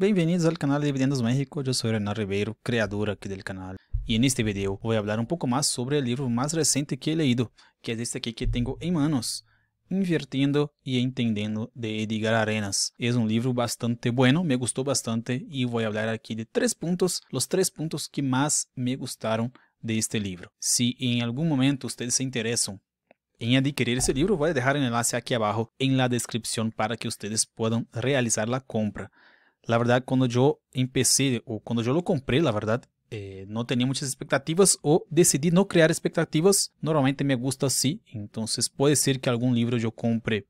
Bem-vindos ao canal de Dividendos México, Eu sou Renan Ribeiro, criador aqui do canal. E neste vídeo vou falar um pouco mais sobre o livro mais recente que he leído, que é este aqui que tenho em manos, Invirtiendo e entendendo de Edgar Arenas. É um livro bastante bueno, me gustou bastante e vou falar aqui de três pontos, os três pontos que mais me gustaram de este Se em algum momento vocês se interessam em adquirir esse livro, vou deixar o enlace aqui abaixo em la descrição para que vocês possam realizar a compra. La verdad, cuando yo empecé o cuando yo lo compré, la verdad, eh, no tenía muchas expectativas o decidí no crear expectativas. Normalmente me gusta así, entonces puede ser que algún libro yo compre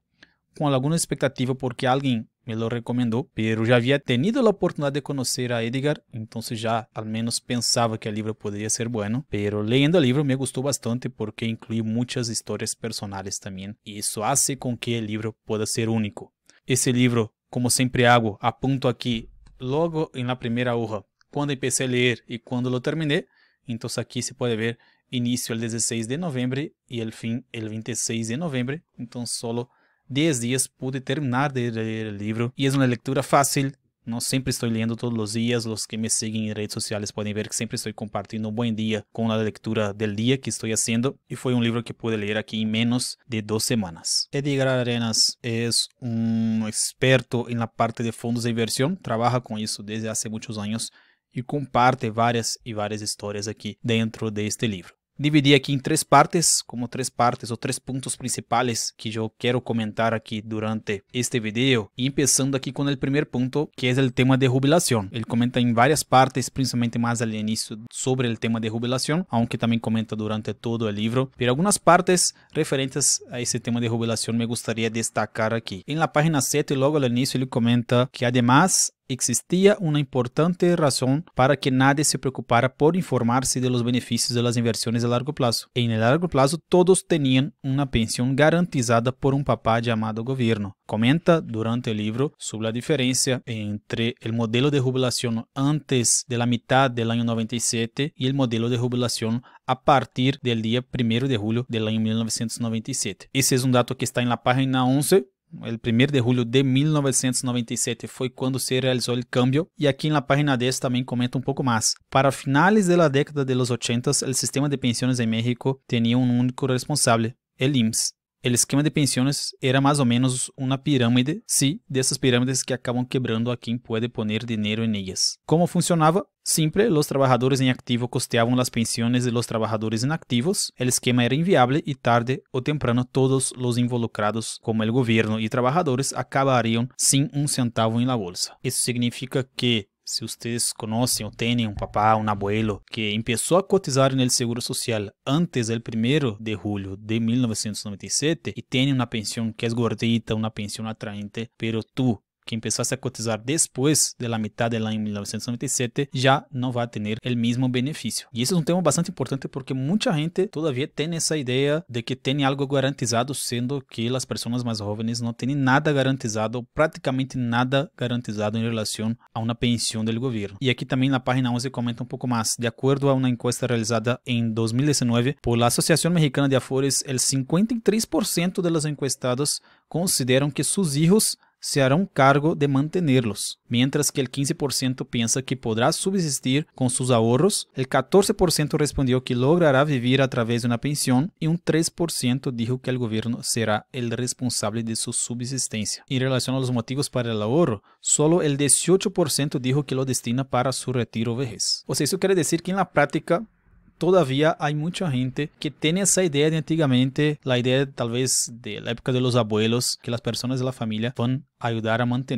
con alguna expectativa porque alguien me lo recomendó, pero já havia tenido a oportunidade de conhecer a Edgar, então já al menos pensava que o livro poderia ser bueno, pero leyendo o livro me gostou bastante porque inclui muitas histórias personais também, e isso hace com que o livro possa ser único. Esse livro como sempre hago, apunto aqui logo na primeira primera quando cuando empecé a leer e quando lo então Entonces aqui se pode ver é el 16 de noviembre y el fin el 26 de novembro. Então, solo 10 dias pude terminar de leer o livro e é uma leitura fácil, não sempre estou lendo todos os dias. Os que me seguem em redes sociais podem ver que sempre estou compartilhando um bom dia com a leitura do dia que estou fazendo. E foi um livro que pude ler aqui em menos de duas semanas. Edgar Arenas é um experto na parte de fundos de inversão. Trabalha com isso desde há muitos anos e comparte várias e várias histórias aqui dentro deste livro dividi aqui em três partes, como três partes ou três pontos principais que eu quero comentar aqui durante este vídeo. E começando aqui com o primeiro ponto, que é o tema de jubilação. Ele comenta em várias partes, principalmente mais ali início, sobre o tema de jubilação, aunque também comenta durante todo o livro. Por algumas partes referentes a esse tema de jubilação, me gostaria de destacar aqui. Em la página 7, logo ao início, ele comenta que, además, existia uma importante razão para que nadie se preocupara por informar de los benefícios de las inversiones a largo plazo. Em largo plazo, todos tenían una pensão garantizada por un papá llamado gobierno. Comenta durante el libro sobre la diferencia entre el modelo de jubilación antes de la mitad del año 97 y el modelo de jubilación a partir del día 1 de julio del año 1997. Ese es un dato que está en la página 11 o primeiro de julho de 1997 foi quando se realizou o câmbio, e aqui na página 10 também comenta um pouco mais. Para finales da década de los 80, o sistema de pensiones em México tinha um único responsável, el IMSS o esquema de pensões era mais ou menos uma pirâmide, sim, dessas pirâmides que acabam quebrando a quem pode poner dinheiro em ellas. Como funcionava? Simple, os trabalhadores em ativo costeavam as pensões de los trabalhadores inactivos. O esquema era inviável e tarde ou temprano todos os involucrados, como o governo e trabalhadores, acabariam sem um centavo em la bolsa. Isso significa que se vocês conhecem ou têm um papá, um abuelo que começou a cotizar no Seguro Social antes do 1 de julho de 1997 e tem uma pensão que é gordita, uma pensão atraente, pero tu que empezasse a cotizar depois da de mitad del año 1997, já não vai ter o mesmo benefício. E esse é um tema bastante importante porque muita gente todavia tem essa ideia de que tem algo garantizado, sendo que as pessoas mais jovens não têm nada garantizado, praticamente nada garantizado em relação a uma pensão do governo. E aqui também na página 11 comenta um pouco mais. De acordo a uma encuesta realizada em 2019 por a Associação Mexicana de Afores, el 53% de los encuestados consideram que seus filhos se un cargo de mantenerlos, mientras que el 15% piensa que podrá subsistir con sus ahorros, el 14% respondió que logrará vivir a través de una pensión y un 3% dijo que el gobierno será el responsable de su subsistencia. En relación a los motivos para el ahorro, solo el 18% dijo que lo destina para su retiro vejez. O sea, eso quiere decir que en la práctica todavía hay mucha gente que tiene esa idea de antiguamente, la idea tal vez de la época de los abuelos, que las personas de la familia van ajudar a manter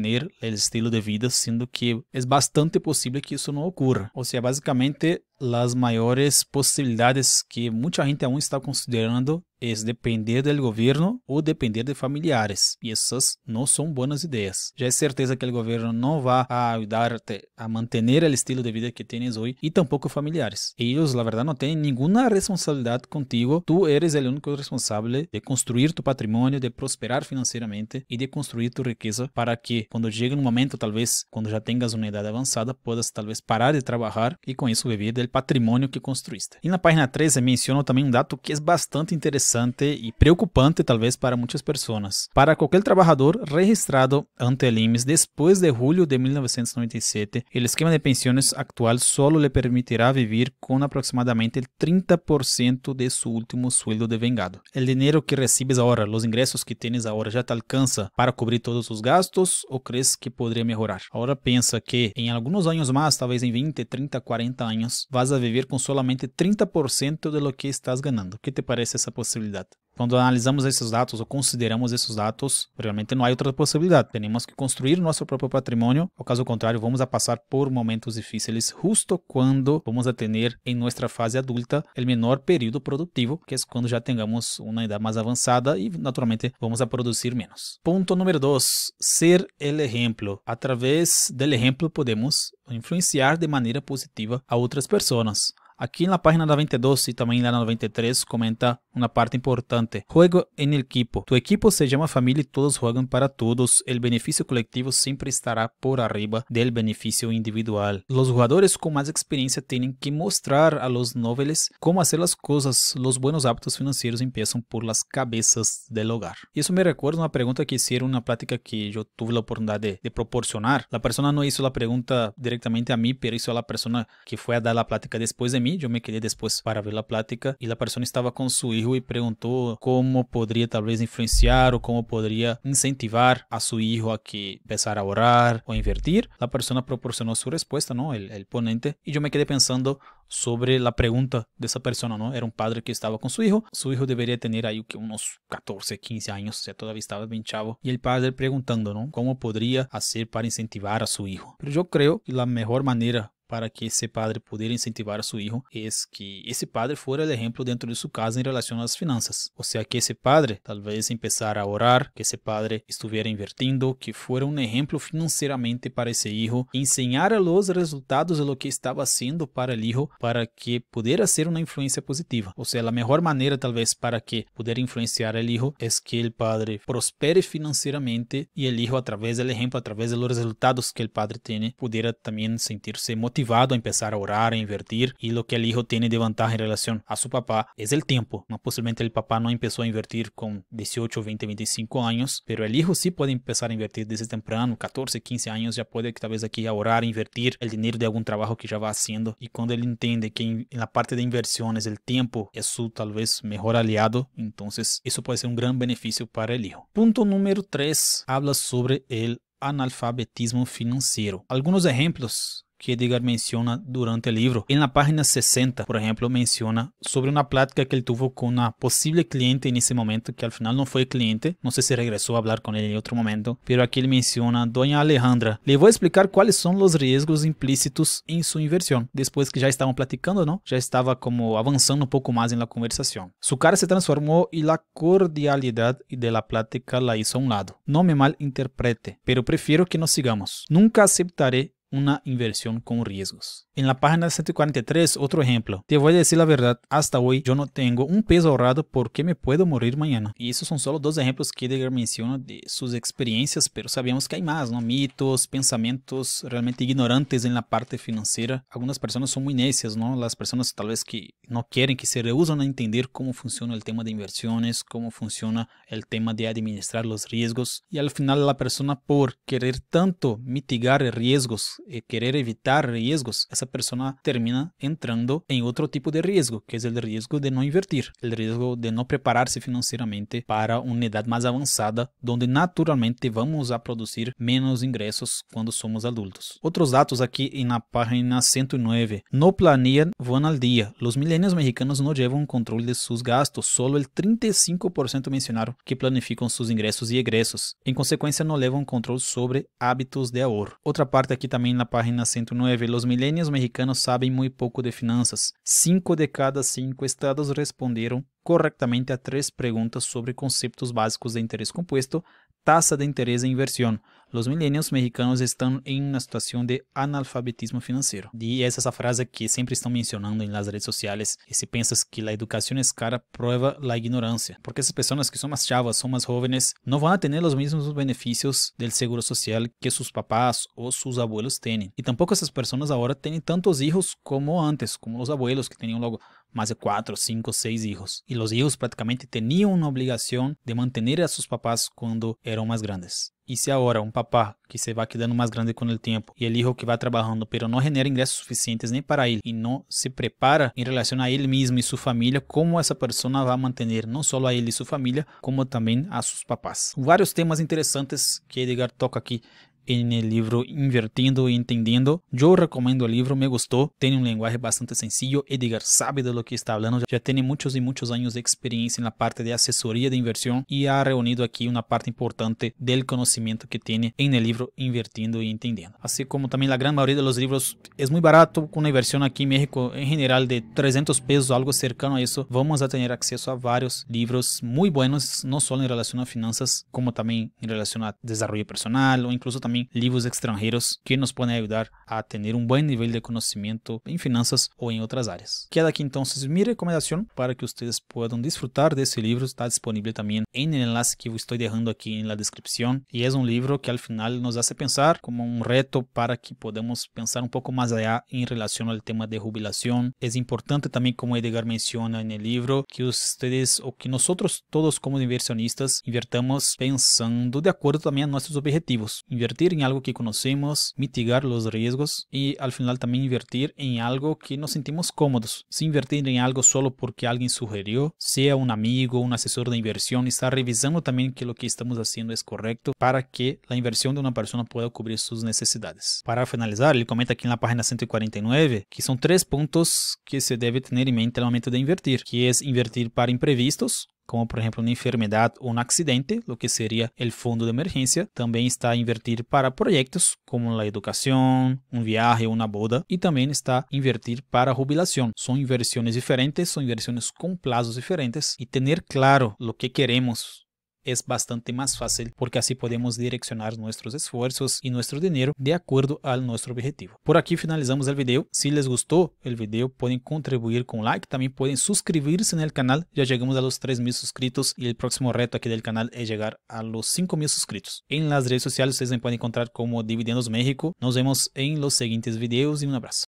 o estilo de vida, sendo que é bastante possível que isso não ocorra. Ou seja, basicamente, as maiores possibilidades que muita gente ainda está considerando é depender do governo ou depender de familiares. E essas não são boas ideias. Já é certeza que o governo não vai ajudar a manter o estilo de vida que tens hoje e tampouco familiares. Eles, na verdade, não têm nenhuma responsabilidade contigo. Tu eres o único responsável de construir tu patrimônio, de prosperar financeiramente e de construir tu riqueza para que, quando chegue no momento, talvez, quando já tenhas uma idade avançada, puedas talvez parar de trabalhar e com isso viver do patrimônio que construíste. E na página 13 mencionam também um dado que é bastante interessante e preocupante, talvez, para muitas pessoas. Para qualquer trabalhador registrado ante el IMSS depois de julho de 1997, o esquema de pensões atual só lhe permitirá viver com aproximadamente 30% de seu último sueldo de vengado. O dinheiro que recebes agora, os ingressos que tens agora, já te alcança para cobrir todos os gastos ou crees que poderia melhorar? Agora pensa que em alguns anos mais, talvez em 20, 30, 40 anos, vas a viver com solamente 30% de lo que estás ganando. O que te parece essa possibilidade? Quando analisamos esses dados ou consideramos esses dados, realmente não há outra possibilidade. Temos que construir nosso próprio patrimônio, ou caso contrário, vamos a passar por momentos difíceis, justo quando vamos a ter em nossa fase adulta o menor período produtivo, que é quando já tenhamos uma idade mais avançada e, naturalmente, vamos a produzir menos. Ponto número 2, ser el exemplo. Através do exemplo podemos influenciar de maneira positiva a outras pessoas. Aquí en la página 92 y también en la 93 comenta una parte importante. Juego en el equipo. Tu equipo se llama familia y todos juegan para todos. El beneficio colectivo siempre estará por arriba del beneficio individual. Los jugadores con más experiencia tienen que mostrar a los noveles cómo hacer las cosas. Los buenos hábitos financieros empiezan por las cabezas del hogar. Y eso me recuerda una pregunta que hicieron en una plática que yo tuve la oportunidad de, de, proporcionar. La persona no hizo la pregunta directamente a mí, pero hizo a la persona que fue a dar la plática después de mí, yo me quedé después para ver la plática y la persona estaba con su hijo y preguntó cómo podría tal vez influenciar o cómo podría incentivar a su hijo a que empezar a orar o invertir. La persona proporcionó su respuesta, ¿no? El, el ponente. Y yo me quedé pensando sobre la pregunta de esa persona, ¿no? Era un padre que estaba con su hijo. Su hijo debería tener ahí que unos 14, 15 años, o sea, todavía estaba bien chavo. Y el padre preguntando, ¿no? ¿Cómo podría hacer para incentivar a su hijo? Pero yo creo que la mejor manera para que esse padre pudesse incentivar a seu filho, es que esse padre fuera o exemplo dentro de sua casa em relação às finanças, ou seja, que esse padre talvez começasse a orar, que esse padre estivesse invirtiendo, que fosse um exemplo financeiramente para esse filho, enseñara os resultados de lo que estava sendo para o filho, para que pudesse ser uma influência positiva. ou seja, a melhor maneira talvez para que pudiera influenciar o filho es que o padre prospere financeiramente e o filho a través exemplo, através a través de resultados que o padre tiene, também sentir-se motivado motivado a começar a orar, a invertir e o que o hijo tem de vantagem em relação a seu papá é o tempo. No, possivelmente o papá não começou a invertir com 18, 20, 25 anos, mas o hijo sim pode começar a invertir desde temprano, 14, 15 anos já pode talvez aqui aquí a orar, invertir o dinheiro de algum trabalho que já vai fazendo e quando ele entende que na parte de inversões o tempo é su tal melhor aliado, Então isso pode ser um grande benefício para o hijo. Ponto número 3 habla sobre o analfabetismo financeiro. Alguns exemplos que Edgar menciona durante o livro. Em na página 60, por exemplo, menciona sobre uma plática que ele teve com uma possível cliente nesse momento, que al final não foi cliente, não sei se regressou a falar com ele em outro momento, mas aqui ele menciona Dona Alejandra. Le vou explicar quais são os riscos implícitos em sua inversão, depois que já estavam platicando, não? Já estava como avançando um pouco mais na conversação. Su cara se transformou e a cordialidade de la plática la hizo a um lado. Não me mal interprete, pero prefiro que nos sigamos. Nunca aceitaré una inversión con riesgos. En la página 143, otro ejemplo. Te voy a decir la verdad, hasta hoy yo no tengo un peso ahorrado porque me puedo morir mañana. Y esos son solo dos ejemplos que Edgar menciona de sus experiencias, pero sabemos que hay más, ¿no? Mitos, pensamientos realmente ignorantes en la parte financiera. Algunas personas son muy necias, ¿no? Las personas tal vez que no quieren, que se rehusan a entender cómo funciona el tema de inversiones, cómo funciona el tema de administrar los riesgos. Y al final la persona por querer tanto mitigar riesgos Eh, querer evitar riesgos, essa pessoa termina entrando em outro tipo de risco que é o risco de não invertir, o risco de não preparar-se financeiramente para uma idade mais avançada, donde naturalmente vamos a produzir menos ingressos quando somos adultos. Outros dados aqui na página 109. No planean, vão al dia. Os milenios mexicanos não levam controle de seus gastos, solo o 35% mencionaram que planificam seus ingressos e egressos. Em consequência, não levam controle sobre hábitos de ahorro. Outra parte aqui também na la página 109, los millennials mexicanos saben muy poco de finanzas. Cinco de cada cinco estados respondieron correctamente a tres preguntas sobre conceptos básicos de interés compuesto, tasa de interés e inversión. Los millennials mexicanos estão em uma situação de analfabetismo financeiro. E essa é essa frase que sempre estão mencionando em las redes sociais. E se pensas que a educação é cara, prueba a ignorância. Porque essas pessoas que são mais chavas, são mais jovens, não vão ter os mesmos benefícios do seguro social que seus papás ou seus abuelos têm. E tampouco essas pessoas agora têm tantos filhos como antes, como os abuelos que tinham logo mais de 4, 5, 6 hijos. E os filhos praticamente tinham uma obrigação de manter a seus papás quando eram mais grandes. E se agora um papá, que se vai quedando mais grande com o tempo, e ele hijo que vai trabalhando, pero não genera ingressos suficientes nem para ele, e não se prepara em relação a ele mesmo e sua família, como essa pessoa vai manter não só a ele e sua família, como também a seus papás. Vários temas interessantes que Edgar toca aqui en el libro invertiendo y Entendiendo. Yo recomiendo el libro, me gustó, tiene un lenguaje bastante sencillo, Edgar sabe de lo que está hablando, ya tiene muchos y muchos años de experiencia en la parte de asesoría de inversión y ha reunido aquí una parte importante del conocimiento que tiene en el libro Invertiendo y Entendiendo. Así como también la gran mayoría de los libros es muy barato, con una inversión aquí en México en general de 300 pesos, algo cercano a eso, vamos a tener acceso a varios libros muy buenos, no solo en relación a finanzas, como también en relación a desarrollo personal o incluso también libros extranjeros que nos pueden ayudar a tener un buen nivel de conocimiento en finanzas o en otras áreas. Queda aquí entonces mi recomendación para que ustedes puedan disfrutar de este libro. Está disponible también en el enlace que estoy dejando aquí en la descripción y es un libro que al final nos hace pensar como un reto para que podamos pensar un poco más allá en relación al tema de jubilación. Es importante también, como Edgar menciona en el libro, que ustedes o que nosotros todos como inversionistas invertamos pensando de acuerdo también a nuestros objetivos. Invertir invertir en algo que conocemos, mitigar los riesgos y al final también invertir en algo que nos sentimos cómodos. Si invertir en algo solo porque alguien sugirió, sea un amigo, un asesor de inversión, está revisando también que lo que estamos haciendo es correcto para que la inversión de una persona pueda cubrir sus necesidades. Para finalizar, él comenta aquí en la página 149 que son tres puntos que se debe tener en mente al momento de invertir, que es invertir para imprevistos, como por exemplo uma enfermidade ou um acidente, o que seria o fundo de emergência, também está a invertir para projetos como a educação, um viagem ou uma boda, e também está a invertir para jubilação. São inversões diferentes, são inversões com prazos diferentes, e ter claro o que queremos es bastante más fácil porque así podemos direccionar nuestros esfuerzos y nuestro dinero de acuerdo a nuestro objetivo. Por aquí finalizamos el video. Si les gustó el video pueden contribuir con like, también pueden suscribirse en el canal. Ya llegamos a los 3.000 suscritos y el próximo reto aquí del canal es llegar a los 5.000 suscritos. En las redes sociales ustedes me pueden encontrar como Dividendos México. Nos vemos en los siguientes videos y un abrazo.